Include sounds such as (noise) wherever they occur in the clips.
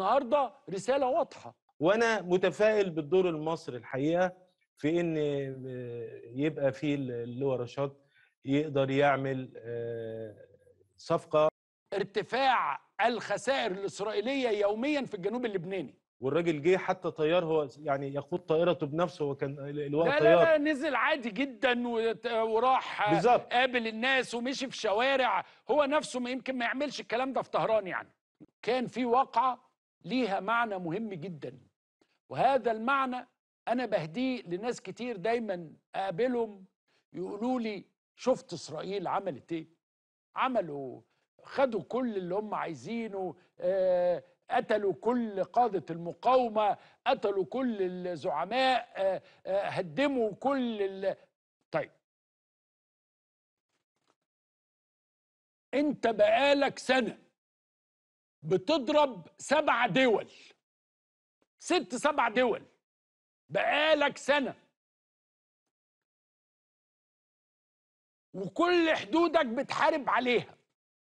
النهارده رساله واضحه وانا متفائل بالدور المصري الحقيقه في ان آه، يبقى في اللواء رشاد يقدر يعمل آه، صفقه ارتفاع الخسائر الاسرائيليه يوميا في الجنوب اللبناني والراجل جه حتى طيار هو يعني يقود طائرته بنفسه هو كان لواء لا طيار لا لا نزل عادي جدا وراح بالزبط. قابل الناس ومشي في شوارع هو نفسه ما يمكن ما يعملش الكلام ده في طهران يعني كان في واقعه ليها معنى مهم جدا وهذا المعنى انا بهديه لناس كتير دايما اقابلهم يقولوا لي شفت اسرائيل عملت ايه عملوا خدوا كل اللي هم عايزينه آه، قتلوا كل قادة المقاومة قتلوا كل الزعماء آه، آه، هدموا كل ال... طيب انت بقالك سنه بتضرب سبع دول ست سبع دول بقالك سنة وكل حدودك بتحارب عليها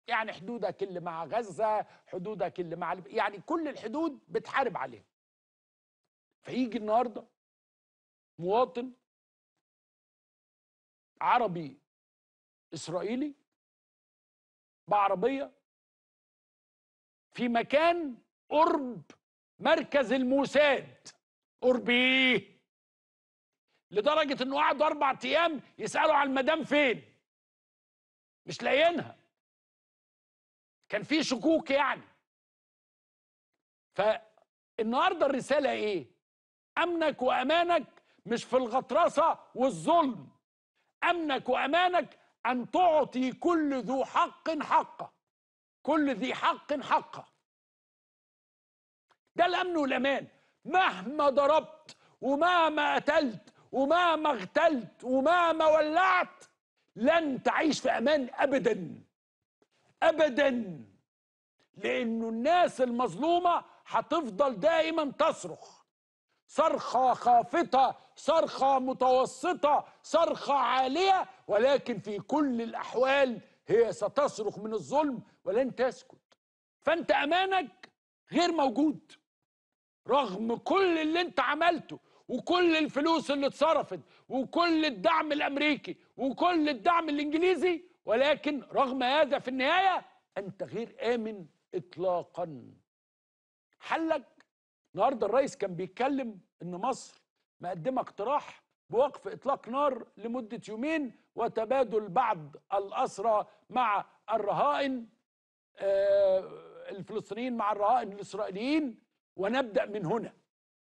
يعني حدودك اللي مع غزة حدودك اللي مع يعني كل الحدود بتحارب عليها فيجي النهاردة مواطن عربي إسرائيلي بعربية في مكان قرب مركز الموساد قرب ايه لدرجه انه قعدوا اربع ايام يسالوا على المدام فين مش لاقيينها كان في شكوك يعني فالنهارده الرساله ايه امنك وامانك مش في الغطرسه والظلم امنك وامانك ان تعطي كل ذو حق حقه كل ذي حق حقه ده الامن والامان مهما ضربت ومهما قتلت ومهما اغتلت ومهما ولعت لن تعيش في امان ابدا ابدا لانه الناس المظلومه هتفضل دائما تصرخ صرخه خافته صرخه متوسطه صرخه عاليه ولكن في كل الاحوال هي ستصرخ من الظلم ولن تسكت فانت امانك غير موجود رغم كل اللي انت عملته وكل الفلوس اللي اتصرفت وكل الدعم الامريكي وكل الدعم الانجليزي ولكن رغم هذا في النهايه انت غير امن اطلاقا حلك النهارده الرئيس كان بيتكلم ان مصر مقدمه اقتراح بوقف اطلاق نار لمده يومين وتبادل بعض الأسرى مع الرهائن آه، الفلسطينيين مع الرهائن الإسرائيليين ونبدأ من هنا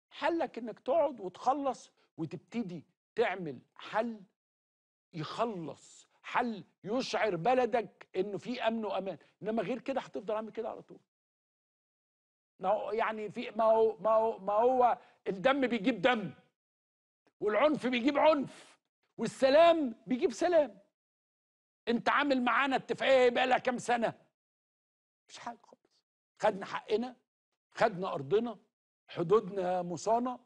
حلك إنك تقعد وتخلص وتبتدي تعمل حل يخلص حل يشعر بلدك انه في امن وامان انما غير كده هتفضل عامل كده على طول ما هو يعني في ما هو ما هو ما هو الدم بيجيب دم والعنف بيجيب عنف والسلام بيجيب سلام انت عامل معانا اتفاقيه بقى لها كام سنه مش حاجه خالص خدنا حقنا خدنا ارضنا حدودنا مصانه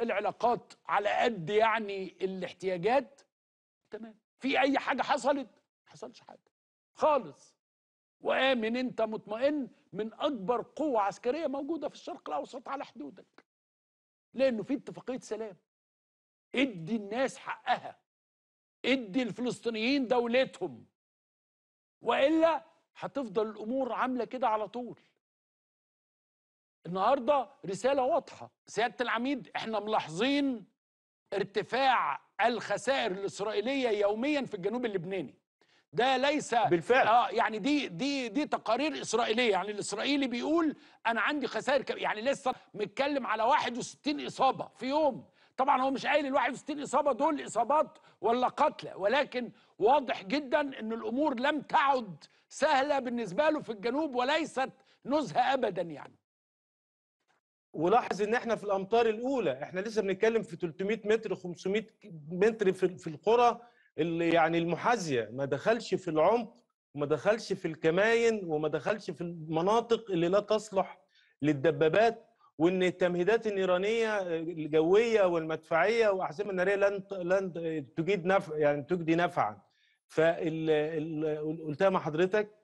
العلاقات على قد يعني الاحتياجات تمام في اي حاجه حصلت ما حصلش حاجه خالص وامن انت مطمئن من اكبر قوه عسكريه موجوده في الشرق الاوسط على حدودك لانه في اتفاقيه سلام ادي الناس حقها ادي الفلسطينيين دولتهم والا هتفضل الامور عامله كده على طول النهارده رساله واضحه سياده العميد احنا ملاحظين ارتفاع الخسائر الاسرائيليه يوميا في الجنوب اللبناني ده ليس بالفعل اه يعني دي دي دي تقارير اسرائيليه يعني الاسرائيلي بيقول انا عندي خسائر يعني لسه متكلم على 61 اصابه في يوم طبعا هو مش قايل ال 61 اصابه دول اصابات ولا قتلى ولكن واضح جدا ان الامور لم تعد سهله بالنسبه له في الجنوب وليست نزهه ابدا يعني ولاحظ ان احنا في الامطار الاولى احنا لسه بنتكلم في 300 متر 500 متر في القرى اللي يعني المحاذيه ما دخلش في العمق وما دخلش في الكماين وما دخلش في المناطق اللي لا تصلح للدبابات وان التمهيدات النيرانيه الجويه والمدفعيه والاحزمه الناريه لن لن تجيد نفع يعني تجدي نفعا فال قلتها مع حضرتك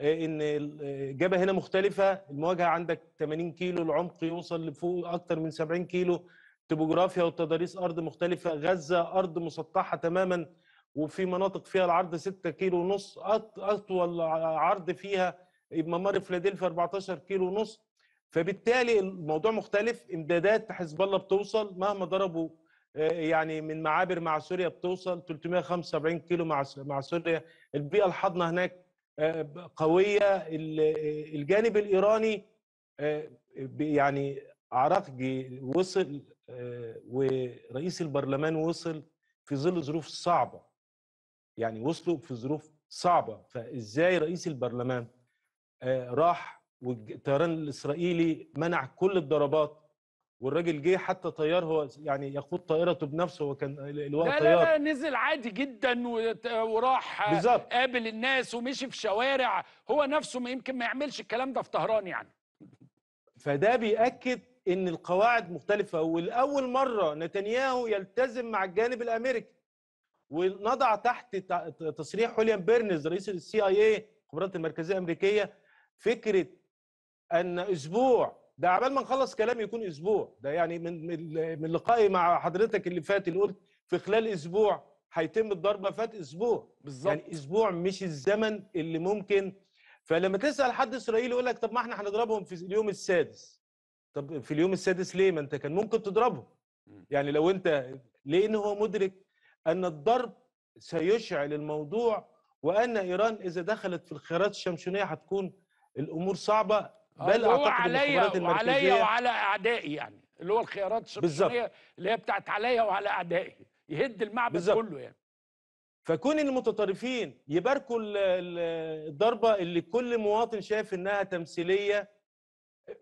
آه، ان الجبهه هنا مختلفه المواجهه عندك 80 كيلو العمق يوصل لفوق اكثر من 70 كيلو توبوغرافيا والتضاريس ارض مختلفه غزه ارض مسطحه تماما وفي مناطق فيها العرض 6 كيلو ونص اطول عرض فيها ممر فيلادلفيا 14 كيلو ونص فبالتالي الموضوع مختلف امدادات حزب الله بتوصل مهما ضربوا آه، يعني من معابر مع سوريا بتوصل 375 كيلو مع سوريا البيئه الحاضنه هناك آه، قويه الجانب الايراني آه، يعني عراقجي وصل ورئيس البرلمان وصل في ظل ظروف صعبه يعني وصلوا في ظروف صعبه فازاي رئيس البرلمان راح والطيران الاسرائيلي منع كل الضربات والراجل جه حتى طيار هو يعني يقود طائرته بنفسه هو كان لواء لا طيار لا لا نزل عادي جدا وراح بالزبط. قابل الناس ومشي في شوارع هو نفسه ما يمكن ما يعملش الكلام ده في طهران يعني فده بيأكد ان القواعد مختلفه ولاول مره نتنياهو يلتزم مع الجانب الامريكي ونضع تحت تصريح هوليان بيرنز رئيس السي اي اي الخبرات المركزيه الامريكيه فكره ان اسبوع ده عبال ما نخلص كلام يكون اسبوع ده يعني من من لقائي مع حضرتك اللي فات اللي قلت في خلال اسبوع هيتم الضربه فات اسبوع بالظبط يعني اسبوع مش الزمن اللي ممكن فلما تسال حد اسرائيلي يقول لك طب ما احنا هنضربهم في اليوم السادس طب في اليوم السادس ليه ما انت كان ممكن تضربهم يعني لو انت لان هو مدرك ان الضرب سيشعل الموضوع وان ايران اذا دخلت في الخيارات الشمشونيه هتكون الامور صعبه بل هو عليا وعليا وعلى اعدائي يعني اللي هو الخيارات بالظبط اللي هي بتاعت عليا وعلى اعدائي يهد المعبد بالزبط. كله يعني فكون المتطرفين يباركوا الضربه اللي كل مواطن شايف انها تمثيليه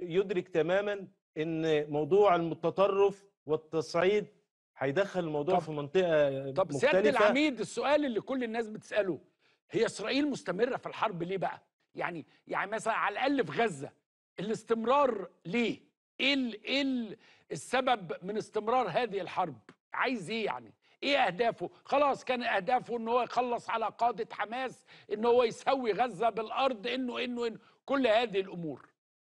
يدرك تماما ان موضوع المتطرف والتصعيد هيدخل الموضوع طب في منطقه طب مختلفه سياده العميد السؤال اللي كل الناس بتساله هي اسرائيل مستمره في الحرب ليه بقى؟ يعني يعني مثلا على الاقل في غزه الاستمرار ليه ايه ايه السبب من استمرار هذه الحرب عايز ايه يعني ايه اهدافه خلاص كان اهدافه ان هو يخلص على قاده حماس ان هو يسوي غزه بالارض انه انه انه كل هذه الامور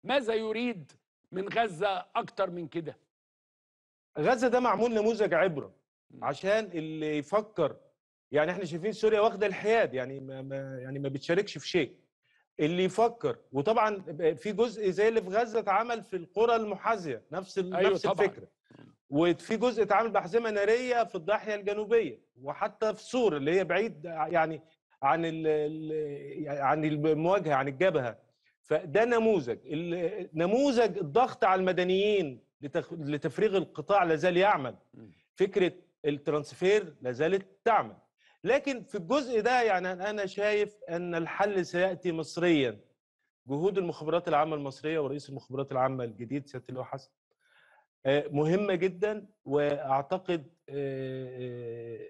ماذا يريد من غزه اكتر من كده غزه ده معمول نموذج عبره عشان اللي يفكر يعني احنا شايفين سوريا واخده الحياد يعني ما, ما يعني ما بتشاركش في شيء اللي يفكر وطبعا في جزء زي اللي في غزه اتعمل في القرى المحاذيه نفس أيوة نفس طبعًا. الفكره وفي جزء اتعمل باحزمه ناريه في الضاحيه الجنوبيه وحتى في سور اللي هي بعيد يعني عن عن يعني المواجهه عن الجبهه فده نموذج نموذج الضغط على المدنيين لتفريغ القطاع لازال يعمل فكره الترانسفير لازالت تعمل لكن في الجزء ده يعني انا شايف ان الحل سياتي مصريا جهود المخابرات العامه المصريه ورئيس المخابرات العامه الجديد سياده اللواء حسن آه، مهمه جدا واعتقد آه،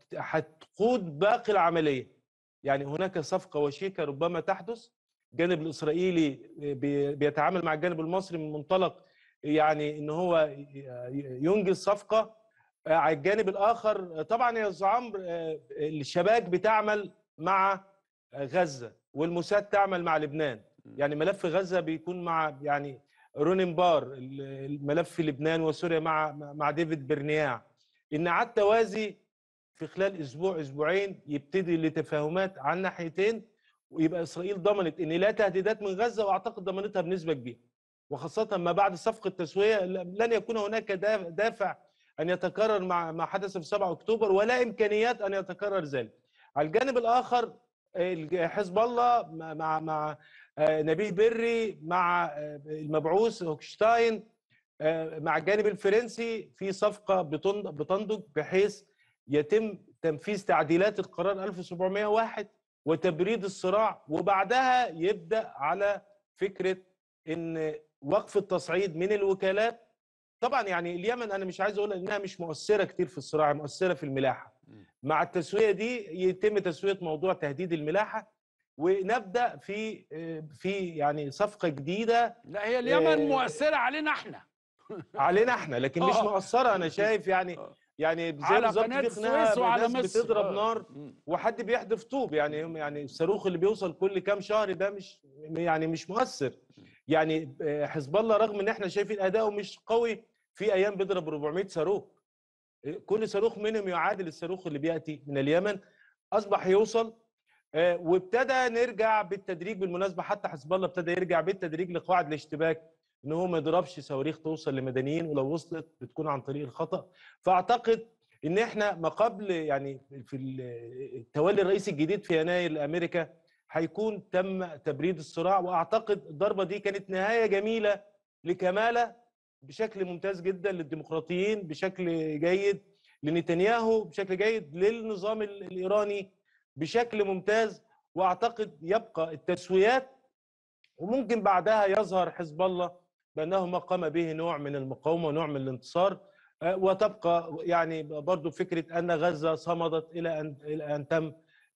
آه، هتقود باقي العمليه يعني هناك صفقه وشيكه ربما تحدث الجانب الاسرائيلي بيتعامل مع الجانب المصري من منطلق يعني ان هو ينجز صفقه على الجانب الاخر طبعا يا استاذ عمرو آه، الشباك بتعمل مع غزه والموساد تعمل مع لبنان يعني ملف غزه بيكون مع يعني رونين بار الملف لبنان وسوريا مع مع ديفيد برنياع ان عاد توازي في خلال اسبوع اسبوعين يبتدي لتفاهمات عن ناحيتين ويبقى اسرائيل ضمنت ان لا تهديدات من غزه واعتقد ضمنتها بنسبه كبيره وخاصه ما بعد صفقه تسويه لن يكون هناك دافع ان يتكرر مع ما حدث في 7 اكتوبر ولا امكانيات ان يتكرر ذلك. على الجانب الاخر حزب الله مع مع آه، نبيل بري مع آه، المبعوث هوكشتاين آه، مع الجانب الفرنسي في صفقه بتنضج بحيث يتم تنفيذ تعديلات القرار 1701 وتبريد الصراع وبعدها يبدا على فكره ان وقف التصعيد من الوكالات طبعا يعني اليمن انا مش عايز اقول انها مش مؤثره كتير في الصراع مؤثره في الملاحه مع التسويه دي يتم تسويه موضوع تهديد الملاحه ونبدا في آه، في يعني صفقه جديده لا هي اليمن آه، مؤثره علينا احنا (laughs) علينا احنا لكن مش آه. مؤثره انا شايف يعني يعني زي بالظبط في خناقه وعلى مصر بتضرب نار وحد بيحدف طوب يعني يعني الصاروخ اللي بيوصل كل كام شهر ده مش يعني مش مؤثر يعني حزب الله رغم ان احنا شايفين اداؤه مش قوي في ايام بيضرب 400 صاروخ كل صاروخ منهم يعادل الصاروخ اللي بياتي من اليمن اصبح يوصل آه، وابتدى نرجع بالتدريج بالمناسبه حتى حزب الله ابتدى يرجع بالتدريج لقواعد الاشتباك ان هو ما يضربش صواريخ توصل لمدنيين ولو وصلت بتكون عن طريق الخطا فاعتقد ان احنا ما قبل يعني في التولي الرئيس الجديد في يناير لامريكا هيكون تم تبريد الصراع واعتقد الضربه دي كانت نهايه جميله لكماله بشكل ممتاز جدا للديمقراطيين بشكل جيد لنتنياهو بشكل جيد للنظام الايراني بشكل ممتاز واعتقد يبقى التسويات وممكن بعدها يظهر حزب الله بانه ما قام به نوع من المقاومه ونوع من الانتصار أه، وتبقى يعني برضو فكره ان غزه صمدت الى ان الى ان تم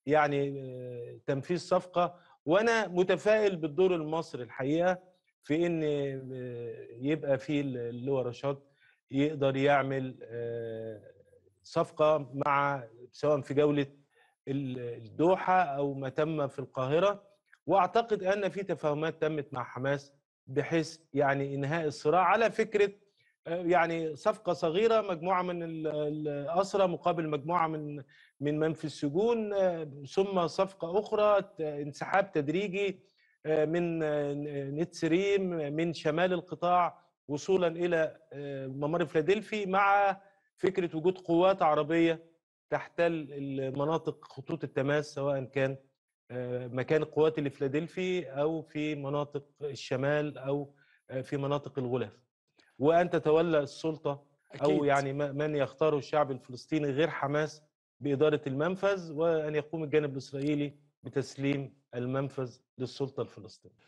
يعني أه، تنفيذ صفقه وانا متفائل بالدور المصري الحقيقه في ان آه، يبقى في اللي هو رشاد يقدر يعمل آه، صفقه مع سواء في جوله الدوحه او ما تم في القاهره واعتقد ان في تفاهمات تمت مع حماس بحيث يعني انهاء الصراع على فكره آه، يعني صفقه صغيره مجموعه من الاسرى مقابل مجموعه من من من في السجون ثم صفقه اخرى انسحاب تدريجي آه، من آه، نتسريم من شمال القطاع وصولا الى آه، ممر فلادلفي مع فكره وجود قوات عربيه تحتل المناطق خطوط التماس سواء كان مكان القوات اللي في فلادلفي او في مناطق الشمال او في مناطق الغلاف وان تتولى السلطه أكيد. او يعني من يختاره الشعب الفلسطيني غير حماس باداره المنفذ وان يقوم الجانب الاسرائيلي بتسليم المنفذ للسلطه الفلسطينيه.